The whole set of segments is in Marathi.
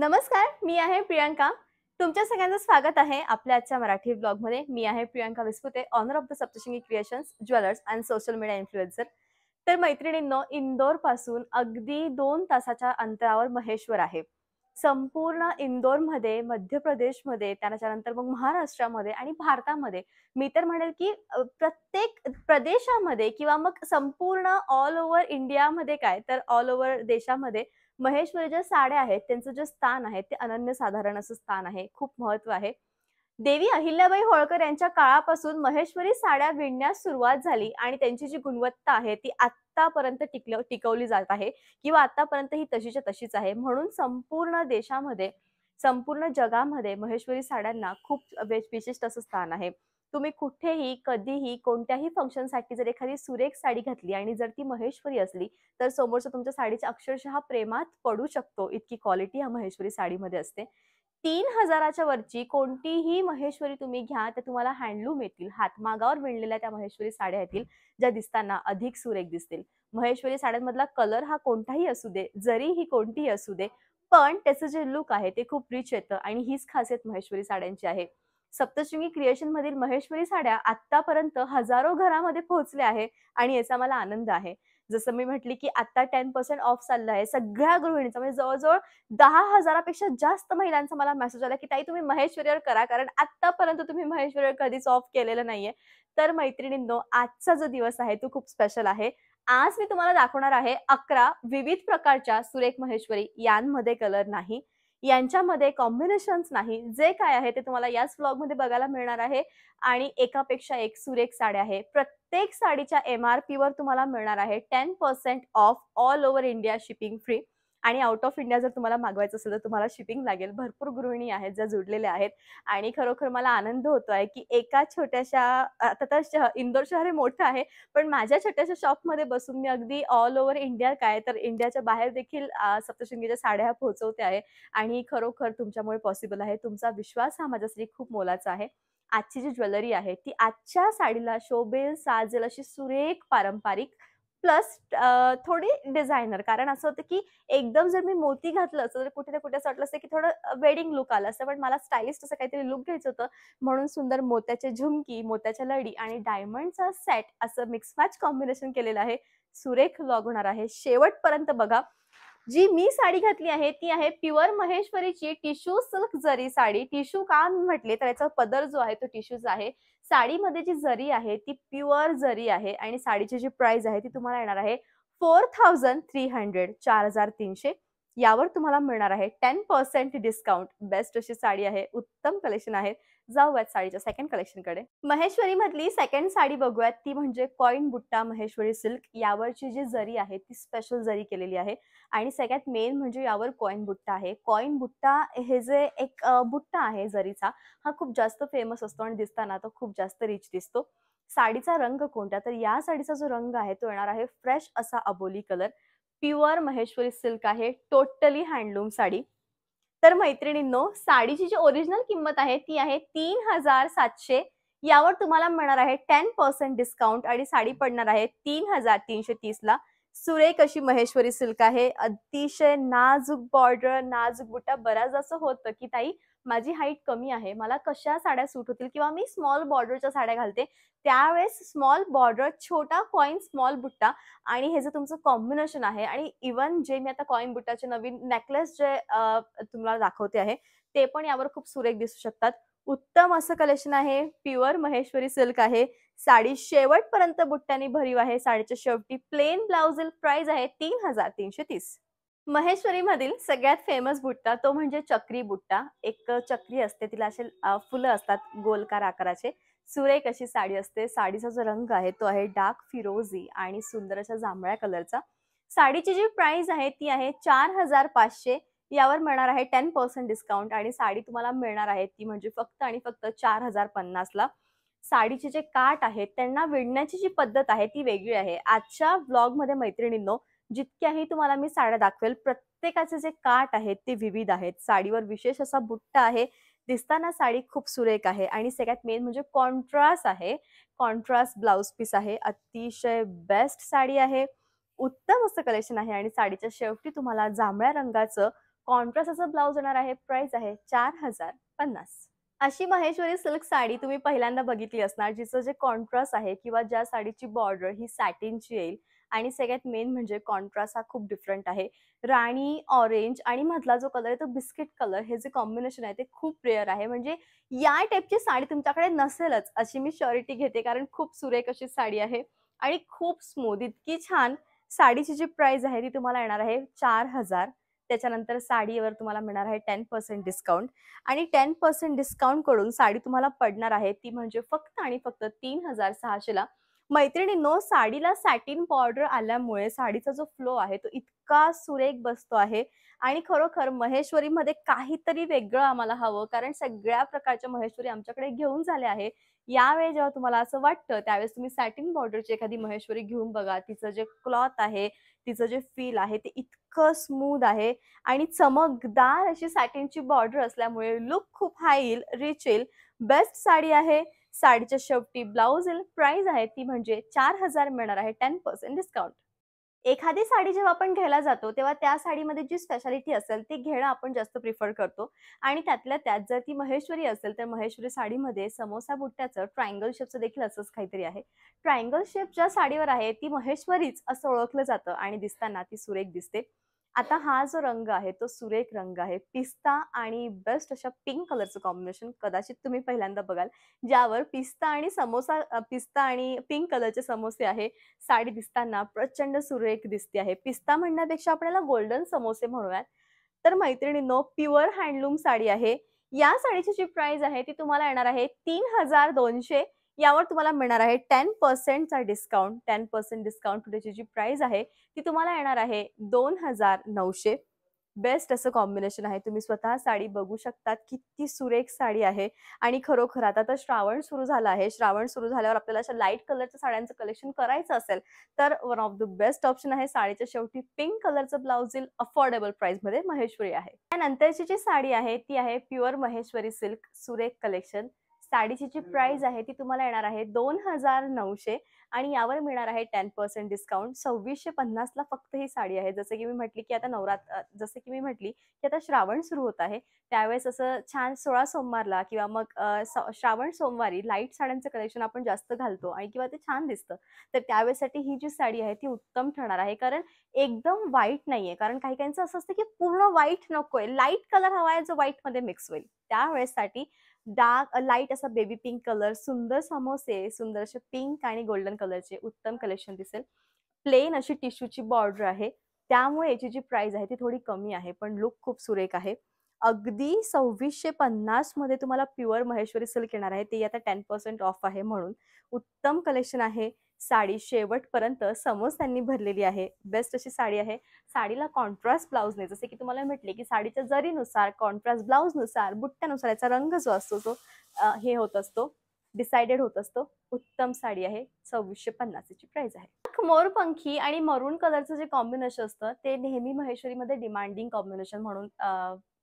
नमस्कार मी आहे प्रियांका तुमच्या सगळ्यांचं स्वागत आहे आपल्या आजच्या मराठी ब्लॉगमध्ये मी आहे Priyanka Vispute owner of the Saptashingi creations jewellers and social media influencer तर मैत्रिणींनो इंदोर पासून अगदी दोन तासाच्या अंतरावर महेश्वर आहे संपूर्ण इंदोरमध्ये मध्य प्रदेशमध्ये त्याच्यानंतर मग महाराष्ट्रामध्ये आणि भारतामध्ये मी तर म्हणेल की प्रत्येक प्रदेशामध्ये किंवा मग संपूर्ण ऑल ओव्हर इंडियामध्ये काय तर ऑल ओव्हर देशामध्ये महेश्वरी ज्या साड्या आहेत त्यांचं जे स्थान आहे ते अनन्यसाधारण असं स्थान आहे खूप महत्व आहे देवी अहिल्याबाई होळकर यांच्या काळापासून महेश्वरी साड्या विणण्यास सुरुवात झाली आणि त्यांची जी गुणवत्ता आहे ती आतापर्यंत टिकल टिकवली जात आहे किंवा आतापर्यंत ही तशीच्या तशीच आहे म्हणून संपूर्ण देशामध्ये संपूर्ण जगामध्ये महेश्वरी साड्यांना खूप विशिष्ट असं स्थान आहे तुम्ही कुठेही कधीही कोणत्याही फंक्शनसाठी जर एखादी सुरेख साडी घातली आणि जर ती महेश्वरी असली तर समोरचं तुमच्या साडीच्या अक्षरशः प्रेमात पडू शकतो इतकी क्वालिटी ह्या महेश्वरी साडीमध्ये असते तीन हजाराच्या वरची कोणतीही महेश्वरी तुम्ही घ्या तर तुम्हाला हँडलूम येतील हातमागावर विणलेल्या त्या महेश्वरी साड्या येतील ज्या दिसताना अधिक सुरेख दिसतील महेश्वरी साड्यांमधला कलर हा कोणताही असू दे जरी ही कोणतीही असू दे पण त्याचं जे लुक आहे ते खूप रिच येतं आणि हीच खासियत महेश्वरी साड्यांची आहे सप्तशृंगी क्रिएशन मधील महेश्वरी साड्या आतापर्यंत हजारो घरामध्ये पोहोचल्या आहेत आणि याचा मला आनंद आहे जसं मी म्हटली की आता टेन पर्सेंट ऑफ चाललं आहे सगळ्या गृहिणीचा म्हणजे जवळजवळ दहा हजारापेक्षा जास्त महिलांचा मला मेसेज आला की ताई तुम्ही महेश्वरीवर करा कारण आतापर्यंत तुम्ही महेश्वरीवर कधीच ऑफ केलेलं नाहीये तर मैत्रिणींनो आजचा जो दिवस आहे तो खूप स्पेशल आहे आज मी तुम्हाला दाखवणार आहे अकरा विविध प्रकारच्या सुरेख महेश्वरी यांमध्ये कलर नाही यांच्यामध्ये कॉम्बिनेशन्स नाही जे काय आहे ते तुम्हाला याच मध्ये बघायला मिळणार आहे आणि एकापेक्षा एक सुरेख साड्या आहे प्रत्येक साडीच्या एमआरपी वर तुम्हाला मिळणार आहे ten percent off all over India shipping free आणि आउट ऑफ इंडिया जर तुम्हाला मागवायचं असेल तर तुम्हाला शिपिंग लागेल भरपूर गृहिणी आहेत ज्या जुडलेल्या आहेत आणि खरोखर मला आनंद होतो आहे की एका छोट्याशा आता तर इंदोर शहर हे मोठं आहे पण माझ्या छोट्याशा शॉपमध्ये बसून मी अगदी ऑल ओव्हर इंडिया काय तर इंडियाच्या बाहेर देखील सप्तशृंगीच्या साड्या पोहोचवते आहे आणि खरोखर तुमच्यामुळे पॉसिबल आहे तुमचा विश्वास हा माझ्यासाठी खूप मोलाचा आहे आजची जी ज्वेलरी आहे ती आजच्या साडीला शोभेल साजेल अशी सुरेख पारंपरिक प्लस थोडी डिझायनर कारण असं होतं की एकदम जर मी मोती घातलं असतं तर कुठे ना कुठे असं वाटलं असतं की थोडं वेडिंग लुक आलं असतं पण मला स्टायलिस्ट असं काहीतरी लुक घ्यायचं होतं म्हणून सुंदर मोत्याचे झुमकी मोत्याच्या लढी आणि डायमंडचा सेट असं मिक्स मॅच कॉम्बिनेशन केलेलं आहे सुरेख लॉग होणार आहे शेवटपर्यंत बघा जी मी साडी घातली आहे ती आहे प्युअर महेश्वरीची टिश्यू सिल्क जरी साडी टिश्यू का म्हटले तर याचा पदर जो आहे तो टिश्यूज आहे साडीमध्ये जी जरी आहे ती प्युअर जरी आहे आणि साडीची जी प्राइस आहे ती तुम्हाला येणार आहे फोर थाउजंड थ्री हंड्रेड चार हजार तीनशे यावर तुम्हाला मिळणार आहे टेन पर्सेंट डिस्काउंट बेस्ट अशी साडी आहे उत्तम कलेक्शन आहे जाऊयात साडीच्या सेकंड कडे महेश्वरी मधली सेकंड साडी बघूयात ती म्हणजे कॉईन बुट्टा महेश्वरी सिल्क यावरची जी जरी आहे ती स्पेशल जरी केलेली आहे आणि सगळ्यात मेन म्हणजे यावर कॉईन बुट्टा आहे कॉइन बुट्टा हे जे एक बुट्टा आहे जरीचा हा खूप जास्त फेमस असतो आणि दिसताना तो खूप जास्त रिच दिसतो साडीचा रंग कोणता तर या साडीचा जो रंग आहे तो येणार आहे फ्रेश असा अबोली कलर प्युअर महेश्वरी सिल्क आहे टोटली हँडलूम साडी तर मैत्रिणींनो साडीची जी ओरिजिनल किंमत आहे ती आहे तीन हजार सातशे यावर तुम्हाला मिळणार आहे टेन पर्सेंट डिस्काउंट आणि साडी पडणार आहे तीन हजार तीनशे तीस ला सुरेख अशी महेश्वरी सिल्क आहे अतिशय नाजूक बॉर्डर नाजूक बुटा बराच असं होतं की ताई माझी हाईट कमी आहे मला कशा साड्या सूट होतील किंवा मी स्मॉल बॉर्डरच्या साड्या घालते त्यावेळेस स्मॉल बॉर्डर छोटा कॉईन स्मॉल बुट्टा आणि हे जे तुमचं कॉम्बिनेशन आहे आणि इवन जे मी आता कॉईन बुट्टाचे नवीन नेकलेस जे तुम्हाला दाखवते आहे ते पण यावर खूप सुरेख दिसू शकतात उत्तम असं कलेक्शन आहे प्युअर महेश्वरी सिल्क आहे साडी शेवटपर्यंत बुट्ट्यानी भरीव आहे साडीच्या शेवटी प्लेन ब्लाउज प्राइस आहे तीन हजार तीनशे तीस महेश्वरी मधील सगळ्यात फेमस बुट्टा तो म्हणजे चक्री बुट्टा एक चक्री असते तिला असे फुलं असतात गोलकार आकाराचे सुरेख अशी साडी असते साडीचा जो रंग आहे तो आहे डार्क फिरोजी आणि सुंदर अशा जांभळ्या कलरचा साडीची जी प्राइस आहे ती आहे चार हजार पाचशे यावर मिळणार आहे टेन पर्सेंट डिस्काउंट आणि साडी तुम्हाला मिळणार आहे ती म्हणजे फक्त आणि फक्त चार हजार पन्नासला साडीचे जे काट आहेत त्यांना विणण्याची जी पद्धत आहे ती वेगळी आहे आजच्या ब्लॉगमध्ये मैत्रिणींनो जितक्याही तुम्हाला मी साड्या दाखवेल प्रत्येकाचे जे काट आहेत ते विविध आहेत साडीवर विशेष असा बुट्टा आहे दिसताना साडी खूप सुरेख आहे आणि सगळ्यात मेन म्हणजे कॉन्ट्रास्ट आहे कॉन्ट्रास्ट ब्लाउज पीस आहे अतिशय बेस्ट साडी आहे उत्तम असं कलेक्शन आहे आणि साडीच्या शेवटी तुम्हाला जांभळ्या रंगाचं कॉन्ट्रास्ट असं ब्लाउज येणार आहे प्राइस आहे चार हजार पन्नास अशी माहेश्वरी सिल्क साडी तुम्ही पहिल्यांदा बघितली असणार जिचं जे कॉन्ट्रास्ट आहे किंवा ज्या साडीची बॉर्डर ही सॅटिनची येईल आणि सगळ्यात मेन म्हणजे कॉन्ट्रास्ट हा खूप डिफरंट आहे राणी ऑरेंज आणि मधला जो कलर आहे तो बिस्किट कलर हे जे कॉम्बिनेशन आहे ते खूप रेअर आहे म्हणजे या टाईपची साडी तुमच्याकडे नसेलच अशी मी श्योरिटी घेते कारण खूप सुरेख अशी साडी आहे आणि खूप स्मूथ इतकी छान साडीची जी प्राइस आहे ती तुम्हाला येणार आहे चार हजार त्याच्यानंतर साडीवर तुम्हाला मिळणार आहे टेन पर्सेंट डिस्काउंट आणि टेन पर्सेंट डिस्काउंट करून साडी तुम्हाला पडणार आहे ती म्हणजे फक्त आणि फक्त तीन हजार सहाशेला नो साडीला सॅटिन बॉर्डर आल्यामुळे साडीचा जो फ्लो आहे तो इतका सुरेख बसतो आहे आणि खरोखर महेश्वरीमध्ये काहीतरी वेगळं आम्हाला हवं कारण सगळ्या प्रकारच्या महेश्वरी आमच्याकडे घेऊन झाले आहे यावेळी जेव्हा तुम्हाला असं वाटतं त्यावेळेस तुम्ही सॅटिन बॉर्डरची एखादी महेश्वरी घेऊन बघा तिचं जे क्लॉथ आहे तिचं जे फील आहे ते इतकं स्मूद आहे आणि चमकदार अशी सॅटिनची बॉर्डर असल्यामुळे लुक खूप हाय येईल रिच येईल बेस्ट साडी आहे साडीच्या शेवटी ब्लाऊज प्राइस आहे ती म्हणजे चार हजार मिळणार आहे टेन पर्सेंट डिस्काउंट एखादी साडी जेव्हा आपण घ्यायला जातो तेव्हा त्या साडीमध्ये जी स्पेशालिटी असेल ती घेणं आपण जास्त प्रिफर करतो आणि त्यातल्या त्यात जर ती महेश्वरी असेल तर महेश्वरी साडीमध्ये समोसा बुट्ट्याचं ट्रायंगल शेपचं देखील असंच काहीतरी आहे ट्रायंगल शेप ज्या साडीवर आहे ती महेश्वरीच असं ओळखलं जातं आणि दिसताना ती सुरेख दिसते आता हा जो रंग आहे तो सुरेख रंग आहे पिस्ता आणि बेस्ट अशा पिंक कलरचं कॉम्बिनेशन कदाचित तुम्ही पहिल्यांदा बघाल ज्यावर पिस्ता आणि समोसा पिस्ता आणि पिंक कलरचे समोसे आहे साडी दिसताना प्रचंड सुरेख दिसते आहे पिस्ता म्हणण्यापेक्षा आपल्याला गोल्डन समोसे म्हणूयात तर नो प्युअर हँडलूम साडी आहे या साडीची जी प्राइस आहे ती तुम्हाला येणार आहे तीन हजार दोनशे यावर तुम्हाला मिळणार आहे टेन पर्सेंटचा डिस्काउंट टेन पर्सेंट डिस्काउंट टुडेची जी प्राइस आहे ती तुम्हाला येणार आहे दोन हजार नऊशे बेस्ट असं कॉम्बिनेशन आहे तुम्ही स्वतः साडी बघू शकता किती सुरेख साडी आहे आणि खरोखर आता तर श्रावण सुरू झाला आहे श्रावण सुरू झाल्यावर आपल्याला अशा लाईट कलरच्या साड्यांचं कलेक्शन करायचं असेल तर one of the best option आहे साडीच्या शेवटी पिंक कलरचं ब्लाउज येईल अफोर्डेबल मध्ये महेश्वरी आहे त्यानंतरची जी साडी आहे ती आहे प्युअर महेश्वरी सिल्क सुरेख कलेक्शन साडीची जी प्राइस आहे ती तुम्हाला येणार आहे दोन हजार नऊशे आणि यावर मिळणार आहे टेन पर्सेंट डिस्काउंट सव्वीसशे पन्नासला फक्त ही साडी आहे जसं की मी म्हटली की आता नवरात्र जसं की मी म्हटली की आता श्रावण सुरू होत आहे त्यावेळेस असं छान सोळा सोमवारला किंवा मग श्रावण सोमवारी लाईट साड्यांचं कलेक्शन आपण जास्त घालतो आणि किंवा ते छान दिसतं तर त्यावेळेसाठी ही जी साडी आहे ती उत्तम ठरणार आहे कारण एकदम वाईट नाहीये कारण काही काहींचं असं असतं की पूर्ण व्हाईट नकोय लाईट कलर हवा आहे जो व्हाईटमध्ये मिक्स होईल त्यावेळेसाठी डार्क लाईट असा बेबी पिंक कलर सुंदर समोसे सुंदर असे पिंक आणि गोल्डन कलरचे उत्तम कलेक्शन दिसेल प्लेन अशी टिश्यूची बॉर्डर आहे त्यामुळे याची जी प्राइस आहे ती थोडी कमी आहे पण लुक खूप सुरेख आहे अगदी सव्वीसशे पन्नास मध्ये तुम्हाला प्युअर महेश्वरी सिल्क येणार आहे ते आता टेन पर्सेंट ऑफ आहे म्हणून उत्तम कलेक्शन आहे साडी शेवटपर्यंत समोर त्यांनी भरलेली आहे बेस्ट अशी साडी आहे साडीला कॉन्ट्रास्ट नाही जसे की तुम्हाला म्हटले की साडीच्या जरीनुसार कॉन्ट्रास्ट ब्लाऊजनुसार बुट्ट्यानुसार याचा रंग जो असतो तो हे होत असतो डिसाइडेड होत असतो उत्तम साडी आहे सव्वीसशे पन्नासची प्राइस आहे मोरपंखी आणि मरून कलरचं जे कॉम्बिनेशन असतं ते नेहमी महेश्वरीमध्ये डिमांडिंग कॉम्बिनेशन म्हणून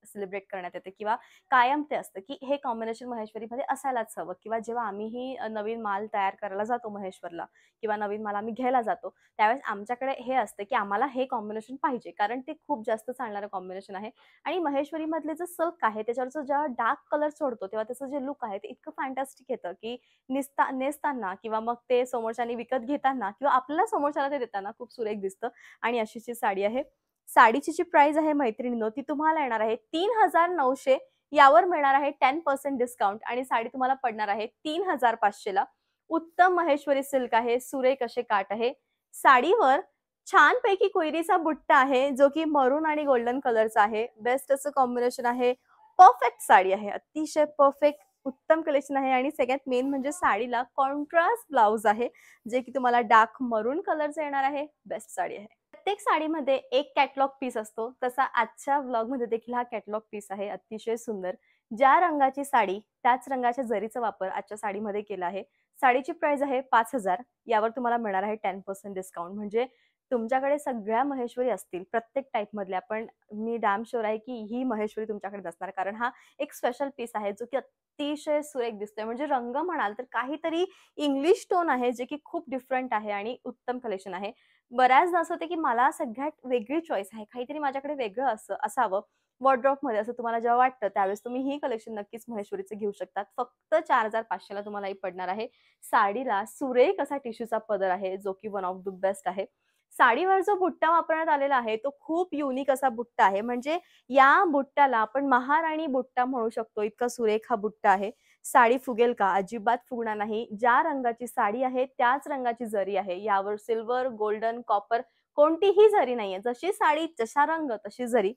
सेलिब्रेट करण्यात येते किंवा कायम ते असतं की हे कॉम्बिनेशन महेश्वरीमध्ये असायलाच हवं किंवा जेव्हा आम्हीही नवीन माल तयार करायला जातो महेश्वरला किंवा नवीन माल आम्ही घ्यायला जातो त्यावेळेस आमच्याकडे हे असतं की आम्हाला हे कॉम्बिनेशन पाहिजे कारण ते खूप जास्त चालणारं कॉम्बिनेशन आहे आणि महेश्वरीमधले जे सल्क आहे त्याच्यावरचं जेव्हा डार्क कलर सोडतो तेव्हा त्याचं जे लुक आहे ते इतकं फॅन्टॅस्टिक येतं की निसता नेसताना किंवा मग ते समोरच्याने विकत घेताना किंवा आपल्याला समोरच्याला ते देताना खूप सुरेख दिसतं आणि अशीची साडी आहे साडीची जी प्राइस आहे मैत्रिणीनो ती तुम्हाला येणार आहे तीन हजार नऊशे यावर मिळणार आहे टेन पर्सेंट डिस्काउंट आणि साडी तुम्हाला पडणार आहे तीन हजार पाचशेला उत्तम महेश्वरी सिल्क आहे सुरेख असे काट आहे साडीवर छानपैकी कोयरीचा बुट्टा आहे जो की मरून आणि गोल्डन कलरचा आहे बेस्ट असं कॉम्बिनेशन आहे परफेक्ट साडी आहे अतिशय परफेक्ट उत्तम कलेक्शन आहे आणि सगळ्यात मेन म्हणजे साडीला कॉन्ट्रास्ट ब्लाउज आहे जे की तुम्हाला डार्क मरून कलरचा येणार आहे बेस्ट साडी आहे प्रत्येक साडीमध्ये एक कॅटलॉग पीस असतो तसा आजच्या व्लॉगमध्ये देखील हा कॅटलॉग पीस आहे अतिशय सुंदर ज्या रंगाची साडी त्याच रंगाच्या जरीचा वापर आजच्या साडीमध्ये केला आहे साडीची प्राइस आहे पाच हजार यावर तुम्हाला मिळणार आहे टेन पर्सेंट डिस्काउंट म्हणजे तुमच्याकडे सगळ्या महेश्वरी असतील प्रत्येक टाईपमधल्या पण मी डॅम शोर आहे की ही महेश्वरी तुमच्याकडे दिसणार कारण हा एक स्पेशल पीस आहे जो की अतिशय सुरेख दिसतोय म्हणजे रंग म्हणाल तर काहीतरी इंग्लिश टोन आहे जे की खूप डिफरंट आहे आणि उत्तम कलेक्शन आहे बऱ्याचदा असं होतं की मला सगळ्यात वेगळी चॉईस आहे काहीतरी माझ्याकडे वेगळं असं असावं मध्ये असं तुम्हाला जेव्हा वाटतं त्यावेळेस तुम्ही ही कलेक्शन नक्कीच महेश्वरीचं घेऊ शकतात फक्त चार हजार पाचशेला तुम्हाला ही पडणार आहे साडीला सुरेख असा टिश्यूचा पदर आहे जो की वन ऑफ द बेस्ट आहे साडीवर जो बुट्टा वापरण्यात आलेला आहे तो खूप युनिक असा बुट्टा आहे म्हणजे या बुट्ट्याला आपण महाराणी बुट्टा म्हणू शकतो इतका सुरेख हा बुट्टा आहे साडी फुगेल का अजिबात फुगणार नाही ज्या रंगाची साडी आहे त्याच रंगाची जरी आहे यावर सिल्वर गोल्डन कॉपर कोणतीही जरी नाहीये जशी साडी जशा रंग तशी जरी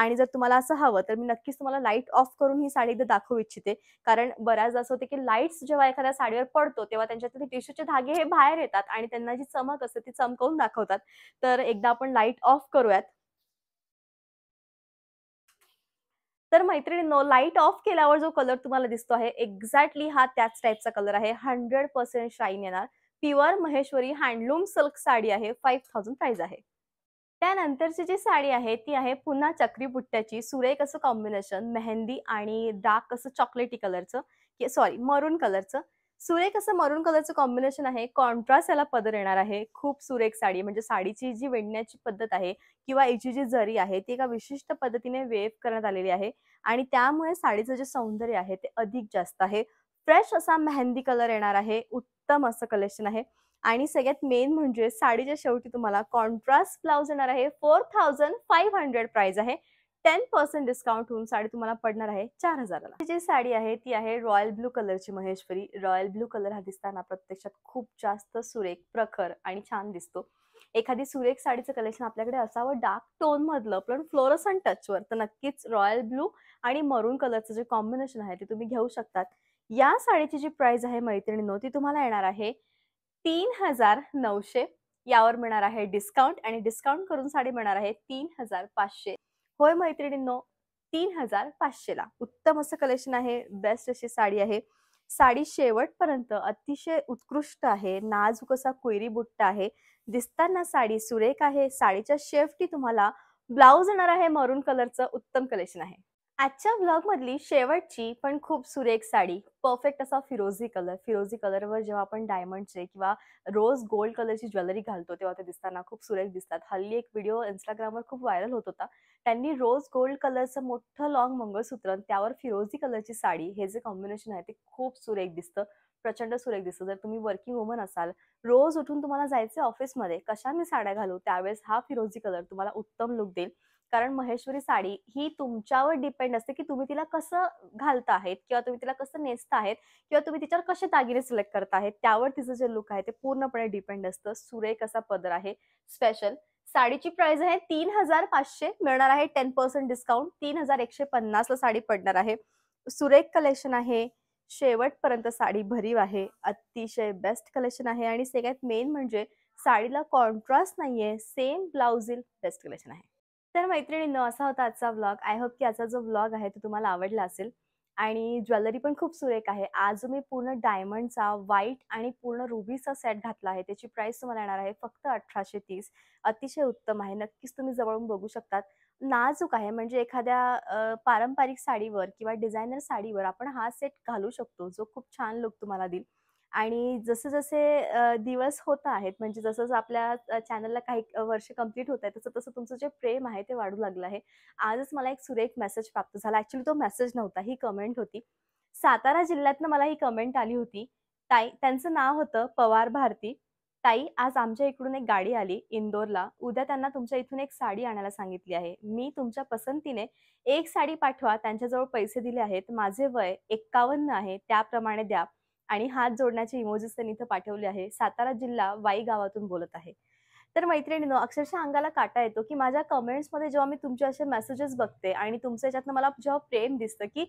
आणि जर तुम्हाला असं हवं तर मी नक्कीच तुम्हाला लाईट ऑफ करून ही साडी एकदा दाखवू इच्छिते कारण बऱ्याच असं होते की लाईट्स जेव्हा एखाद्या साडीवर पडतो तेव्हा त्यांच्यातले टिश्यूचे धागे हे बाहेर येतात आणि त्यांना जी चमक असते ती चमकवून दाखवतात तर एकदा आपण लाईट ऑफ करूयात तर मैत्रिणींनो लाईट ऑफ केल्यावर जो कलर तुम्हाला दिसतो आहे एक्झॅक्टली हा त्याच टाईपचा कलर आहे हंड्रेड पर्सेंट शाईन येणार pure Maheshwari handloom silk sari आहे फाईव्ह थाउजंड प्राईज आहे त्यानंतरची जी साडी आहे ती आहे पुन्हा चक्री बुट्ट्याची सुरेख कसं कॉम्बिनेशन मेहंदी आणि डार्क असं चॉकलेटी कलरचं सॉरी मरून कलरचं सुरेख असं मरून कलरचं कॉम्बिनेशन आहे कॉन्ट्रास्ट याला पदर येणार आहे खूप सुरेख साडी म्हणजे साडीची जी विणण्याची पद्धत आहे किंवा याची जी जरी आहे ती एका विशिष्ट पद्धतीने वेव्ह करण्यात आलेली आहे आणि त्यामुळे साडीचं जे सौंदर्य आहे ते अधिक जास्त आहे फ्रेश असा मेहंदी कलर येणार आहे उत्तम असं कलेक्शन आहे आणि सगळ्यात मेन म्हणजे साडीच्या शेवटी तुम्हाला कॉन्ट्रास्ट ब्लाउज येणार आहे four thousand five hundred price आहे टेन पर्सेंट डिस्काउंट होऊन साडी तुम्हाला पडणार आहे चार हजाराला जी साडी आहे ती आहे रॉयल ब्लू कलरची महेश्वरी रॉयल ब्लू कलर हा दिसताना प्रत्यक्षात खूप जास्त सुरेख प्रखर आणि छान दिसतो एखादी सुरेख साडीचं कलेक्शन आपल्याकडे असावं डार्क टोन मधलं पण फ्लोरसन टचवर तर नक्कीच रॉयल ब्लू आणि मरून कलरचं जे कॉम्बिनेशन आहे ते तुम्ही घेऊ शकतात या साडीची जी प्राइस आहे मैत्रिणीनो ती तुम्हाला येणार आहे तीन हजार नऊशे यावर मिळणार आहे डिस्काउंट आणि डिस्काउंट करून साडी मिळणार आहे तीन हजार पाचशे होय मैत्रिणींनो तीन हजार ला उत्तम असं कलेक्शन आहे बेस्ट अशी साडी आहे साडी शेवटपर्यंत अतिशय उत्कृष्ट आहे नाजूक असा कोयरी बुट्टा आहे दिसताना साडी सुरेख आहे साडीच्या शेफ्टी तुम्हाला ब्लाऊज येणार आहे मरून कलरचं उत्तम कलेक्शन आहे आजच्या मधली शेवटची पण खूप सुरेख साडी परफेक्ट असा फिरोजी कलर फिरोजी कलरवर जेव्हा आपण डायमंडचे किंवा रोज गोल्ड कलरची ज्वेलरी घालतो तेव्हा ते दिसताना खूप सुरेख दिसतात हल्ली एक व्हिडिओ इंस्टाग्रामवर खूप व्हायरल होत होता त्यांनी रोज गोल्ड कलरचं मोठं लॉंग मंगळसूत्र त्यावर फिरोजी कलरची साडी हे जे कॉम्बिनेशन आहे ते खूप सुरेख दिसतं प्रचंड सुरेख दिसतं जर तुम्ही वर्किंग वुमन असाल रोज उठून तुम्हाला जायचं ऑफिसमध्ये कशाने साड्या घालू त्यावेळेस हा फिरोजी कलर तुम्हाला उत्तम लुक देईल कारण महेश्वरी साडी ही तुमच्यावर डिपेंड असते की तुम्ही तिला कसं घालता आहेत किंवा तुम्ही तिला कसं नेसता आहेत किंवा तुम्ही तिच्यावर कसे दागिने सिलेक्ट करता आहेत त्यावर तिचं जे लुक आहे ते पूर्णपणे डिपेंड असतं सुरेख असा पदर आहे स्पेशल साडीची प्राइस आहे तीन हजार पाचशे मिळणार आहे टेन पर्सेंट डिस्काउंट तीन हजार एकशे पन्नासला साडी पडणार आहे सुरेख कलेक्शन आहे शेवटपर्यंत साडी भरीव आहे अतिशय बेस्ट कलेक्शन आहे आणि सगळ्यात मेन म्हणजे साडीला कॉन्ट्रास्ट नाहीये सेम ब्लाउजील बेस्ट कलेक्शन आहे तर मैत्रिणींनो असा होता आजचा व्लॉग आय होप की आजचा जो व्लॉग आहे तो तुम्हाला आवडला असेल आणि ज्वेलरी पण खूप सुरेख आहे आज मी पूर्ण डायमंडचा व्हाईट आणि पूर्ण रुबीचा सेट घातला आहे त्याची प्राइस तुम्हाला येणार आहे फक्त अठराशे तीस अतिशय उत्तम आहे नक्कीच तुम्ही जवळून बघू शकतात नाजूक आहे म्हणजे एखाद्या पारंपरिक साडीवर किंवा डिझायनर साडीवर आपण हा सेट घालू शकतो जो खूप छान लुक तुम्हाला देईल आणि जसे जसे दिवस होत आहेत म्हणजे जसं आपल्या चॅनलला काही वर्ष कंप्लीट होत आहे तसं तसं तुमचं जे प्रेम आहे ते वाढू लागलं आहे आजच मला एक सुरेख मेसेज प्राप्त झाला ॲक्च्युली तो मेसेज नव्हता ही कमेंट होती सातारा जिल्ह्यातनं मला ही कमेंट आली होती ताई त्यांचं नाव होतं पवार भारती ताई आज आमच्या इकडून एक गाडी आली इंदोरला उद्या त्यांना तुमच्या इथून एक साडी आणायला सांगितली आहे मी तुमच्या पसंतीने एक साडी पाठवा त्यांच्याजवळ पैसे दिले आहेत माझे वय एक्कावन्न आहे त्याप्रमाणे द्या आणि हात जोडण्याचे इमोजीस त्यांनी इथं पाठवले आहे सातारा जिल्हा वाई गावातून बोलत आहे तर मैत्रिणीनो अक्षरशः अंगाला काटा येतो की माझ्या कमेंट्समध्ये जेव्हा मी तुमचे असे मेसेजेस बघते आणि तुमच्या याच्यातनं मला जेव्हा प्रेम दिसतं की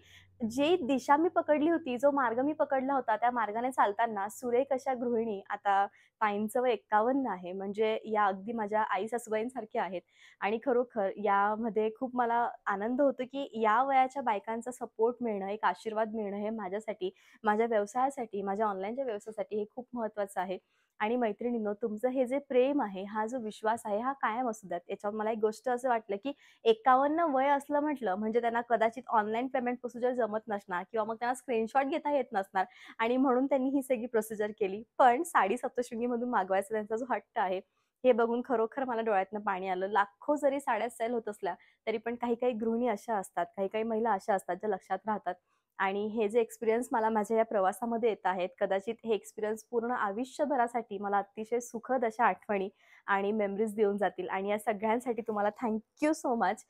जी दिशा मी पकडली होती जो मार्ग मी पकडला होता त्या मार्गाने चालताना सुरेख अशा गृहिणी आता ताईंचं वय एक्कावन्न आहे म्हणजे या अगदी माझ्या आई सासूबाईंसारख्या आहेत आणि खरोखर यामध्ये खूप मला आनंद होतो की या वयाच्या बायकांचा सपोर्ट मिळणं एक आशीर्वाद मिळणं हे माझ्यासाठी माझ्या व्यवसायासाठी माझ्या ऑनलाईनच्या व्यवसायासाठी हे खूप महत्वाचं आहे आणि मैत्रिणींनो तुमचं हे जे प्रेम आहे हा जो विश्वास आहे हा कायम असू द्यात याच्यावर मला एक गोष्ट असं वाटलं की एकावन्न वय असलं म्हटलं म्हणजे त्यांना कदाचित ऑनलाईन पेमेंट प्रोसिजर जमत नसणार किंवा मग त्यांना स्क्रीनशॉट घेता येत नसणार आणि म्हणून त्यांनी ही सगळी प्रोसिजर केली पण साडी सप्तशृंगीमधून मागवायचा त्यांचा जो हट्ट आहे हे बघून खरोखर मला डोळ्यातनं पाणी आलं लाखो जरी साड्या सेल होत असल्या तरी पण काही काही गृहिणी अशा असतात काही काही महिला अशा असतात ज्या लक्षात राहतात आणि हे जे एक्सपिरियन्स मला माझ्या या प्रवासामध्ये येत आहेत कदाचित हे एक्सपिरियन्स पूर्ण आयुष्यभरासाठी मला अतिशय सुखद अशा आठवणी आणि मेमरीज देऊन जातील आणि या सगळ्यांसाठी तुम्हाला थँक्यू सो मच